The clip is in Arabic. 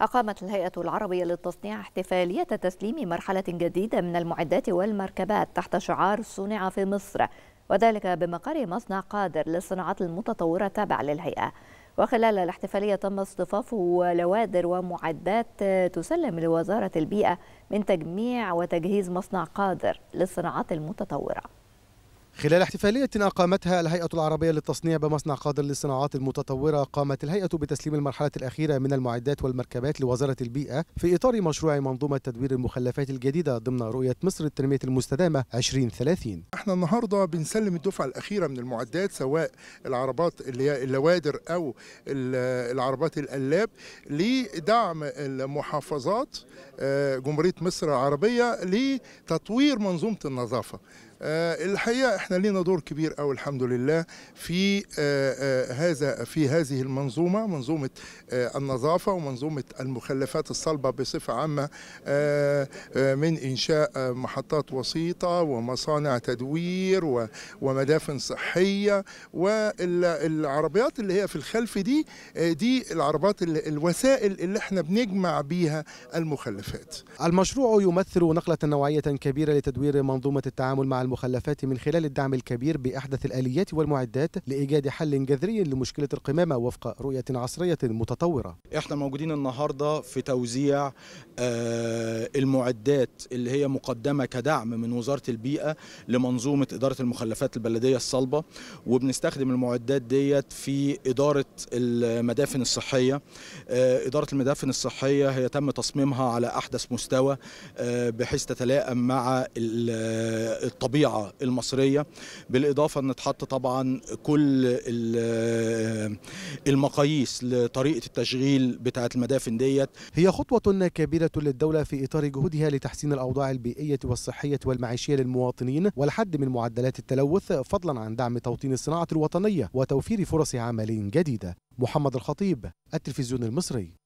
أقامت الهيئة العربية للتصنيع احتفالية تسليم مرحلة جديدة من المعدات والمركبات تحت شعار صنع في مصر وذلك بمقر مصنع قادر للصناعات المتطورة تابع للهيئة وخلال الاحتفالية تم اصطفاف لوادر ومعدات تسلم لوزارة البيئة من تجميع وتجهيز مصنع قادر للصناعات المتطورة خلال احتفالية أقامتها الهيئة العربية للتصنيع بمصنع قادر للصناعات المتطورة قامت الهيئة بتسليم المرحلة الأخيرة من المعدات والمركبات لوزارة البيئة في إطار مشروع منظومة تدوير المخلفات الجديدة ضمن رؤية مصر للتنمية المستدامة 2030 احنا النهاردة بنسلم الدفعة الأخيرة من المعدات سواء العربات اللي هي اللوادر أو العربات القلاب لدعم المحافظات آه، جمهورية مصر العربية لتطوير منظومة النظافة آه، الحقيقة احنا لنا دور كبير او الحمد لله في آه، آه، هذا في هذه المنظومه منظومه آه، النظافه ومنظومه المخلفات الصلبه بصفه عامه من انشاء محطات وسيطه ومصانع تدوير ومدافن صحيه والعربيات اللي هي في الخلف دي دي العربات الوسائل اللي احنا بنجمع بيها المخلفات المشروع يمثل نقله نوعيه كبيره لتدوير منظومه التعامل مع المخلفات من خلال الدعم الكبير بأحدث الآليات والمعدات لإيجاد حل جذري لمشكلة القمامة وفق رؤية عصرية متطورة إحنا موجودين النهاردة في توزيع آه، المعدات اللي هي مقدمة كدعم من وزارة البيئة لمنظومة إدارة المخلفات البلدية الصلبة وبنستخدم المعدات ديت في إدارة المدافن الصحية آه، إدارة المدافن الصحية هي تم تصميمها على أحدث مستوى آه، بحيث تتلائم مع الطبيعة المصرية الصحيه بالاضافه ان اتحط طبعا كل المقاييس لطريقه التشغيل بتاعه المدافن ديت هي خطوه كبيره للدوله في اطار جهودها لتحسين الاوضاع البيئيه والصحيه والمعيشيه للمواطنين والحد من معدلات التلوث فضلا عن دعم توطين الصناعه الوطنيه وتوفير فرص عمل جديده محمد الخطيب التلفزيون المصري